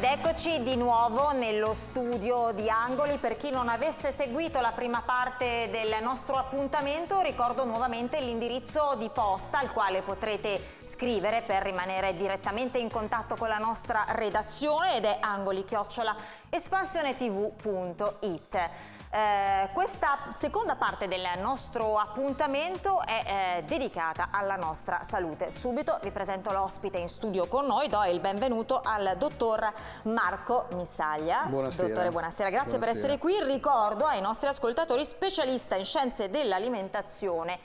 Ed eccoci di nuovo nello studio di Angoli. Per chi non avesse seguito la prima parte del nostro appuntamento, ricordo nuovamente l'indirizzo di posta al quale potrete scrivere per rimanere direttamente in contatto con la nostra redazione ed è angoli-espansionetv.it. Eh, questa seconda parte del nostro appuntamento è eh, dedicata alla nostra salute. Subito vi presento l'ospite in studio con noi, do il benvenuto al dottor Marco Missaglia. Buonasera. Dottore, buonasera, grazie buonasera. per essere qui. Ricordo ai nostri ascoltatori specialista in scienze dell'alimentazione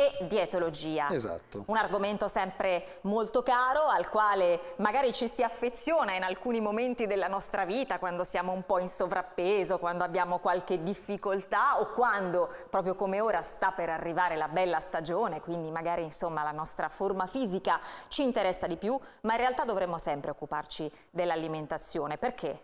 e dietologia. Esatto. Un argomento sempre molto caro al quale magari ci si affeziona in alcuni momenti della nostra vita, quando siamo un po' in sovrappeso, quando abbiamo qualche difficoltà o quando, proprio come ora, sta per arrivare la bella stagione, quindi magari insomma la nostra forma fisica ci interessa di più, ma in realtà dovremmo sempre occuparci dell'alimentazione. Perché?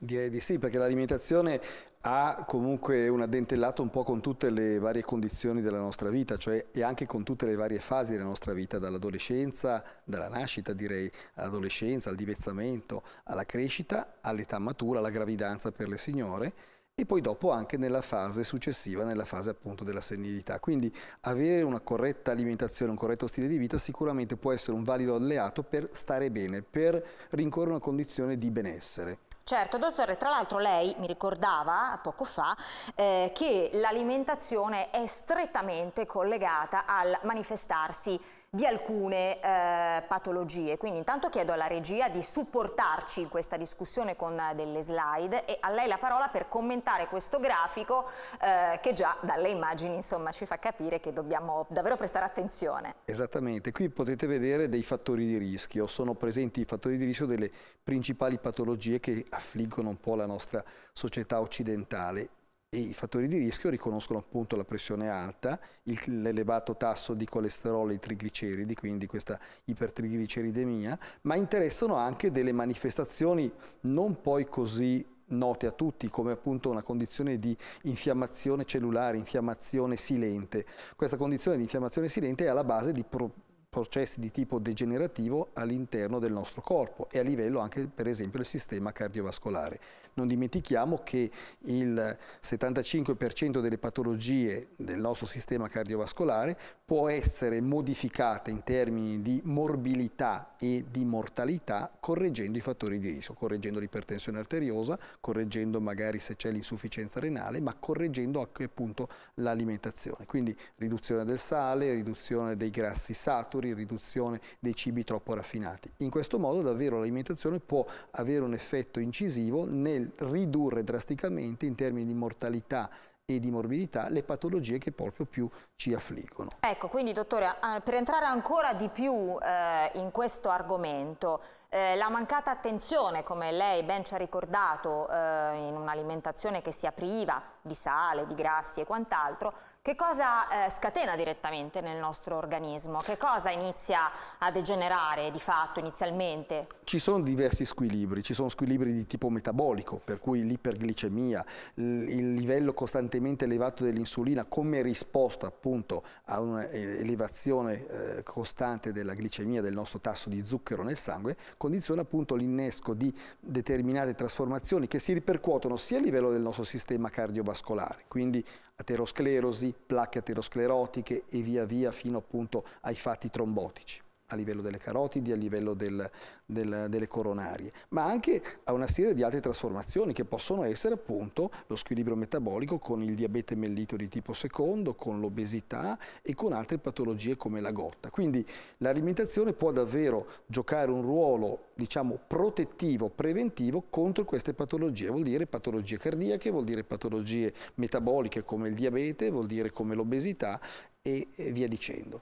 Direi di sì, perché l'alimentazione ha comunque un addentellato un po' con tutte le varie condizioni della nostra vita, cioè e anche con tutte le varie fasi della nostra vita, dall'adolescenza, dalla nascita direi, all'adolescenza, al divezzamento, alla crescita, all'età matura, alla gravidanza per le signore e poi dopo anche nella fase successiva, nella fase appunto della senilità. Quindi avere una corretta alimentazione, un corretto stile di vita sicuramente può essere un valido alleato per stare bene, per rincorrere una condizione di benessere. Certo, dottore, tra l'altro lei mi ricordava poco fa eh, che l'alimentazione è strettamente collegata al manifestarsi di alcune eh, patologie. Quindi intanto chiedo alla regia di supportarci in questa discussione con eh, delle slide e a lei la parola per commentare questo grafico eh, che già dalle immagini insomma, ci fa capire che dobbiamo davvero prestare attenzione. Esattamente, qui potete vedere dei fattori di rischio, sono presenti i fattori di rischio delle principali patologie che affliggono un po' la nostra società occidentale i fattori di rischio riconoscono appunto la pressione alta, l'elevato tasso di colesterolo e trigliceridi, quindi questa ipertrigliceridemia, ma interessano anche delle manifestazioni non poi così note a tutti come appunto una condizione di infiammazione cellulare, infiammazione silente. Questa condizione di infiammazione silente è alla base di pro processi di tipo degenerativo all'interno del nostro corpo e a livello anche per esempio del sistema cardiovascolare. Non dimentichiamo che il 75% delle patologie del nostro sistema cardiovascolare può essere modificata in termini di morbilità e di mortalità correggendo i fattori di rischio, correggendo l'ipertensione arteriosa, correggendo magari se c'è l'insufficienza renale, ma correggendo anche appunto l'alimentazione. Quindi riduzione del sale, riduzione dei grassi saturi, saturi, riduzione dei cibi troppo raffinati. In questo modo davvero l'alimentazione può avere un effetto incisivo nel ridurre drasticamente in termini di mortalità e di morbidità le patologie che proprio più ci affliggono. Ecco, quindi dottore, eh, per entrare ancora di più eh, in questo argomento, eh, la mancata attenzione, come lei ben ci ha ricordato, eh, in un'alimentazione che sia priva di sale, di grassi e quant'altro, che cosa eh, scatena direttamente nel nostro organismo? Che cosa inizia a degenerare di fatto inizialmente? Ci sono diversi squilibri, ci sono squilibri di tipo metabolico, per cui l'iperglicemia, il livello costantemente elevato dell'insulina come risposta appunto a un'elevazione eh, eh, costante della glicemia del nostro tasso di zucchero nel sangue, condiziona appunto l'innesco di determinate trasformazioni che si ripercuotono sia a livello del nostro sistema cardiovascolare, quindi aterosclerosi, placche aterosclerotiche e via via fino appunto ai fatti trombotici a livello delle carotidi, a livello del, del, delle coronarie, ma anche a una serie di altre trasformazioni che possono essere appunto lo squilibrio metabolico con il diabete mellito di tipo secondo, con l'obesità e con altre patologie come la gotta. Quindi l'alimentazione può davvero giocare un ruolo diciamo protettivo, preventivo contro queste patologie, vuol dire patologie cardiache, vuol dire patologie metaboliche come il diabete, vuol dire come l'obesità e via dicendo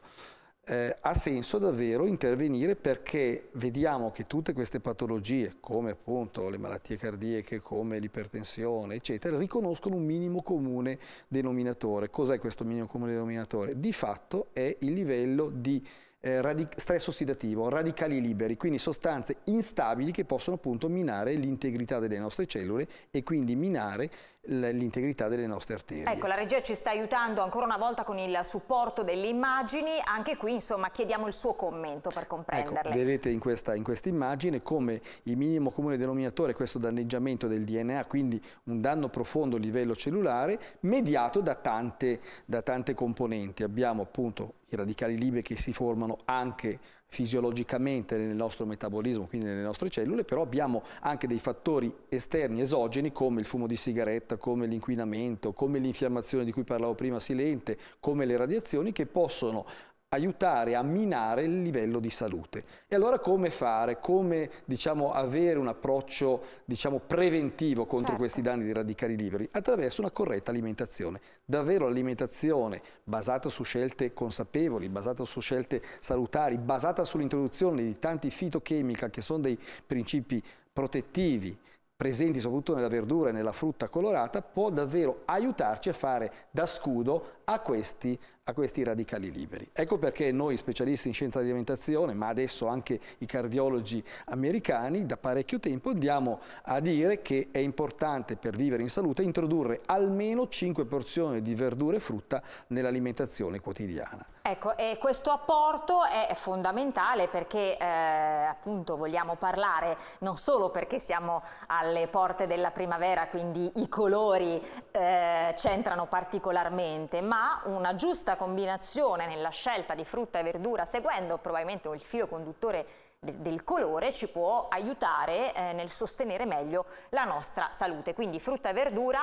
eh, ha senso davvero intervenire perché vediamo che tutte queste patologie, come appunto le malattie cardiache, come l'ipertensione, eccetera, riconoscono un minimo comune denominatore. Cos'è questo minimo comune denominatore? Di fatto è il livello di eh, stress ossidativo, radicali liberi, quindi sostanze instabili che possono appunto minare l'integrità delle nostre cellule e quindi minare l'integrità delle nostre arterie. Ecco, la regia ci sta aiutando ancora una volta con il supporto delle immagini, anche qui insomma chiediamo il suo commento per comprenderle. Ecco, vedrete in questa, in questa immagine come il minimo comune denominatore è questo danneggiamento del DNA, quindi un danno profondo a livello cellulare, mediato da tante, da tante componenti. Abbiamo appunto i radicali liberi che si formano anche fisiologicamente nel nostro metabolismo, quindi nelle nostre cellule, però abbiamo anche dei fattori esterni esogeni come il fumo di sigaretta, come l'inquinamento, come l'infiammazione di cui parlavo prima silente, come le radiazioni che possono aiutare a minare il livello di salute. E allora come fare? Come diciamo, avere un approccio diciamo, preventivo contro certo. questi danni di radicali liberi? Attraverso una corretta alimentazione. Davvero l'alimentazione basata su scelte consapevoli, basata su scelte salutari, basata sull'introduzione di tanti fitochemica che sono dei principi protettivi presenti soprattutto nella verdura e nella frutta colorata, può davvero aiutarci a fare da scudo a questi a questi radicali liberi. Ecco perché noi specialisti in scienza dell'alimentazione, ma adesso anche i cardiologi americani, da parecchio tempo andiamo a dire che è importante per vivere in salute introdurre almeno 5 porzioni di verdure e frutta nell'alimentazione quotidiana. Ecco, e questo apporto è fondamentale perché eh, appunto vogliamo parlare non solo perché siamo alle porte della primavera, quindi i colori eh, c'entrano particolarmente, ma una giusta combinazione, nella scelta di frutta e verdura, seguendo probabilmente il filo conduttore del colore, ci può aiutare eh, nel sostenere meglio la nostra salute. Quindi frutta e verdura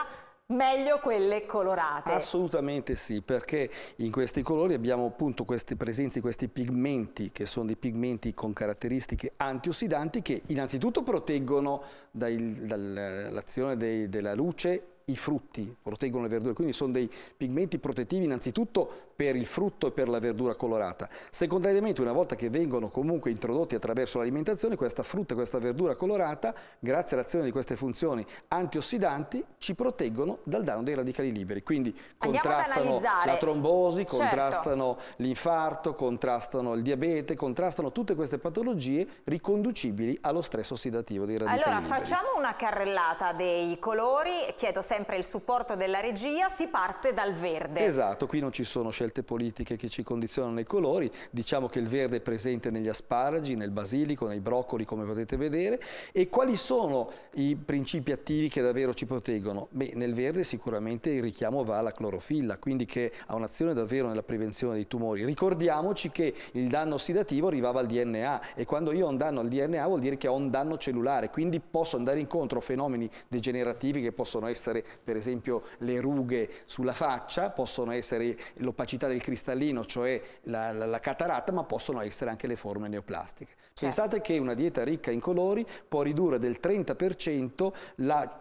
meglio quelle colorate. Assolutamente sì, perché in questi colori abbiamo appunto queste presenze questi pigmenti che sono dei pigmenti con caratteristiche antiossidanti che innanzitutto proteggono dall'azione della luce i frutti, proteggono le verdure, quindi sono dei pigmenti protettivi innanzitutto per il frutto e per la verdura colorata. Secondariamente, una volta che vengono comunque introdotti attraverso l'alimentazione, questa frutta, e questa verdura colorata, grazie all'azione di queste funzioni antiossidanti, ci proteggono dal danno dei radicali liberi. Quindi Andiamo contrastano la trombosi, certo. contrastano l'infarto, contrastano il diabete, contrastano tutte queste patologie riconducibili allo stress ossidativo dei radicali allora, liberi. Allora, facciamo una carrellata dei colori, chiedo se sempre il supporto della regia, si parte dal verde. Esatto, qui non ci sono scelte politiche che ci condizionano i colori, diciamo che il verde è presente negli asparagi, nel basilico, nei broccoli come potete vedere e quali sono i principi attivi che davvero ci proteggono? Beh, nel verde sicuramente il richiamo va alla clorofilla, quindi che ha un'azione davvero nella prevenzione dei tumori. Ricordiamoci che il danno ossidativo arrivava al DNA e quando io ho un danno al DNA vuol dire che ho un danno cellulare, quindi posso andare incontro a fenomeni degenerativi che possono essere per esempio le rughe sulla faccia, possono essere l'opacità del cristallino, cioè la, la, la cataratta, ma possono essere anche le forme neoplastiche. Certo. Pensate che una dieta ricca in colori può ridurre del 30%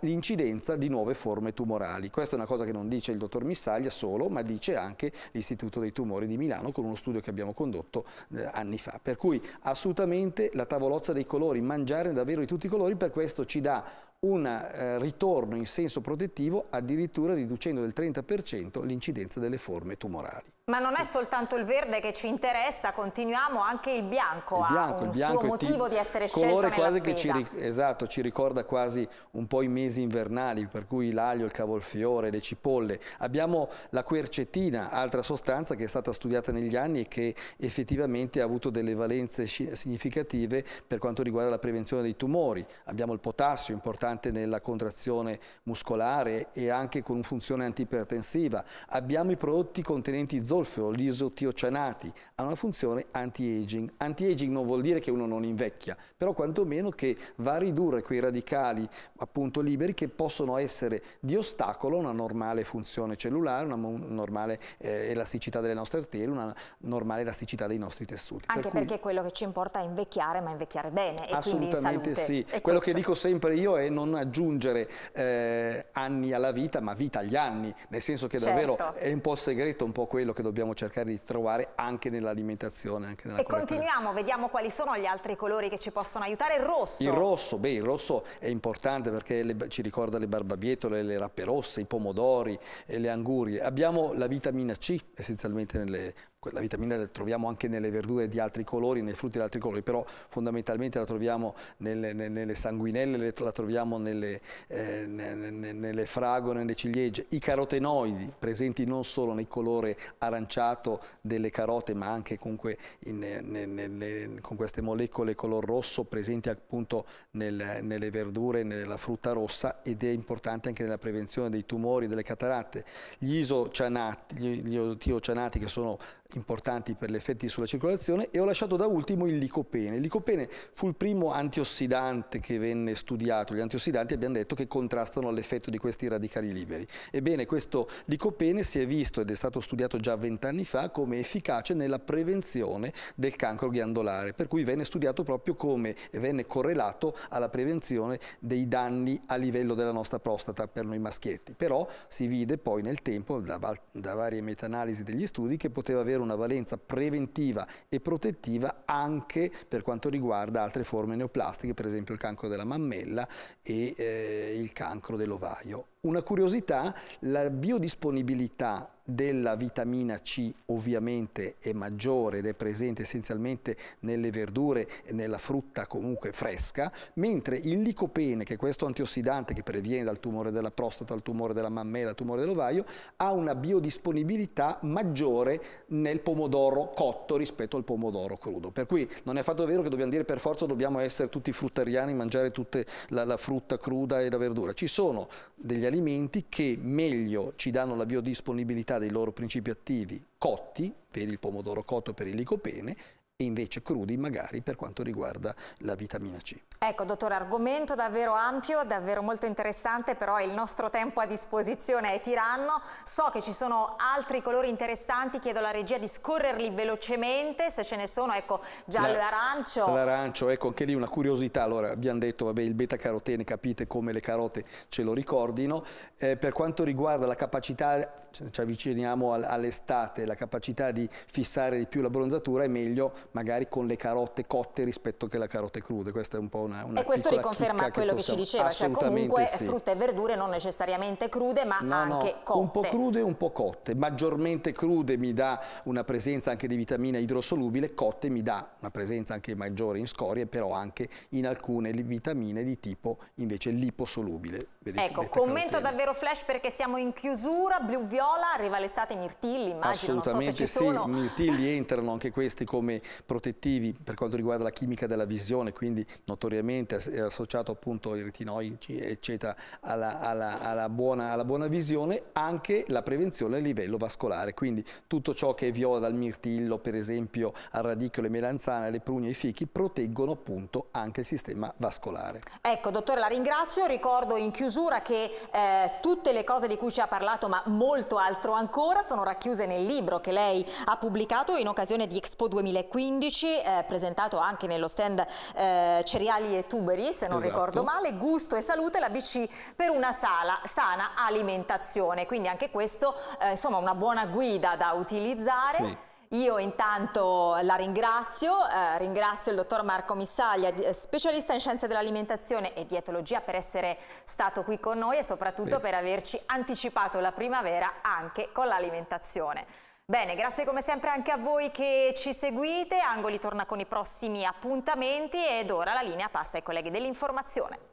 l'incidenza di nuove forme tumorali. Questa è una cosa che non dice il dottor Missaglia solo, ma dice anche l'Istituto dei Tumori di Milano con uno studio che abbiamo condotto eh, anni fa. Per cui assolutamente la tavolozza dei colori, mangiare davvero di tutti i colori, per questo ci dà un eh, ritorno in senso protettivo addirittura riducendo del 30% l'incidenza delle forme tumorali. Ma non è soltanto il verde che ci interessa, continuiamo, anche il bianco, il bianco ha un bianco suo motivo di essere scelto nella quasi spesa. Che ci, esatto, ci ricorda quasi un po' i mesi invernali, per cui l'aglio, il cavolfiore, le cipolle. Abbiamo la quercetina, altra sostanza che è stata studiata negli anni e che effettivamente ha avuto delle valenze significative per quanto riguarda la prevenzione dei tumori. Abbiamo il potassio, importante nella contrazione muscolare e anche con funzione antipertensiva. Abbiamo i prodotti contenenti zolfeo, gli isotiocianati, hanno una funzione anti-aging. Anti-aging non vuol dire che uno non invecchia, però quantomeno che va a ridurre quei radicali appunto liberi che possono essere di ostacolo a una normale funzione cellulare, una normale eh, elasticità delle nostre arterie, una normale elasticità dei nostri tessuti. Anche per perché cui... quello che ci importa è invecchiare, ma invecchiare bene e Assolutamente sì. E quello questo... che dico sempre io è non aggiungere eh, anni alla vita, ma vita agli anni, nel senso che certo. davvero è un po' segreto un po' quello che che dobbiamo cercare di trovare anche nell'alimentazione. Anche nella e continuiamo, vediamo quali sono gli altri colori che ci possono aiutare. Il rosso. Il rosso, beh, il rosso è importante perché le, ci ricorda le barbabietole, le rappe rosse, i pomodori, e le angurie. Abbiamo la vitamina C essenzialmente nelle la vitamina la troviamo anche nelle verdure di altri colori, nei frutti di altri colori, però fondamentalmente la troviamo nelle, nelle sanguinelle, la troviamo nelle, eh, nelle, nelle fragole, nelle ciliegie. I carotenoidi presenti non solo nel colore arancione, aranciato delle carote ma anche comunque in, in, nelle, con queste molecole color rosso presenti appunto nel, nelle verdure, nella frutta rossa ed è importante anche nella prevenzione dei tumori, delle cataratte. Gli isocianati, gli, gli otiocianati che sono importanti per gli effetti sulla circolazione e ho lasciato da ultimo il licopene. Il licopene fu il primo antiossidante che venne studiato. Gli antiossidanti abbiamo detto che contrastano l'effetto di questi radicali liberi. Ebbene, questo licopene si è visto ed è stato studiato già vent'anni fa come efficace nella prevenzione del cancro ghiandolare, per cui venne studiato proprio come e venne correlato alla prevenzione dei danni a livello della nostra prostata per noi maschietti. Però si vide poi nel tempo, da, da varie meta-analisi degli studi, che poteva avere una valenza preventiva e protettiva anche per quanto riguarda altre forme neoplastiche, per esempio il cancro della mammella e eh, il cancro dell'ovaio. Una curiosità, la biodisponibilità della vitamina C ovviamente è maggiore ed è presente essenzialmente nelle verdure e nella frutta comunque fresca, mentre il licopene, che è questo antiossidante che previene dal tumore della prostata, al tumore della mammella, al tumore dell'ovaio, ha una biodisponibilità maggiore nel pomodoro cotto rispetto al pomodoro crudo. Per cui non è affatto vero che dobbiamo dire per forza dobbiamo essere tutti fruttariani, mangiare tutta la, la frutta cruda e la verdura. Ci sono degli alimenti che meglio ci danno la biodisponibilità dei loro principi attivi cotti, vedi il pomodoro cotto per il licopene, invece crudi magari per quanto riguarda la vitamina C. Ecco dottore, argomento davvero ampio, davvero molto interessante, però il nostro tempo a disposizione è tiranno. So che ci sono altri colori interessanti, chiedo alla regia di scorrerli velocemente, se ce ne sono, ecco giallo la, e arancio. L'arancio, ecco anche lì una curiosità, allora abbiamo detto vabbè il beta carotene, capite come le carote ce lo ricordino, eh, per quanto riguarda la capacità, ci avviciniamo all'estate, la capacità di fissare di più la bronzatura è meglio magari con le carote cotte rispetto che la carote crude. Questa è un po' una, una E questo riconferma quello che, possiamo... che, ci diceva, cioè comunque sì. frutta e verdure non necessariamente crude ma no, anche no, cotte. Un po' crude e un po' cotte, maggiormente crude mi dà una presenza anche di vitamina idrosolubile, cotte mi dà una presenza anche maggiore in scorie, però anche in alcune vitamine di tipo invece liposolubile. Vedete, ecco, commento davvero flash perché siamo in chiusura, blu-viola, arriva l'estate, mirtilli, immagino, Assolutamente non so se ci sì, sono. mirtilli entrano anche questi come protettivi per quanto riguarda la chimica della visione, quindi notoriamente è associato appunto i retinoidi, eccetera, alla, alla, alla, buona, alla buona visione, anche la prevenzione a livello vascolare, quindi tutto ciò che è viola dal mirtillo, per esempio al radicchio, le melanzane, le prugne, i fichi, proteggono appunto anche il sistema vascolare. Ecco, dottore, la ringrazio. Ricordo in chiusura che eh, tutte le cose di cui ci ha parlato, ma molto altro ancora, sono racchiuse nel libro che lei ha pubblicato in occasione di Expo 2015 2015, eh, presentato anche nello stand eh, Cereali e Tuberi, se non esatto. ricordo male, Gusto e Salute, la BC per una sala, sana alimentazione, quindi anche questo eh, insomma una buona guida da utilizzare. Sì. Io intanto la ringrazio, eh, ringrazio il dottor Marco Missaglia, eh, specialista in scienze dell'alimentazione e dietologia per essere stato qui con noi e soprattutto Beh. per averci anticipato la primavera anche con l'alimentazione. Bene, grazie come sempre anche a voi che ci seguite. Angoli torna con i prossimi appuntamenti ed ora la linea passa ai colleghi dell'informazione.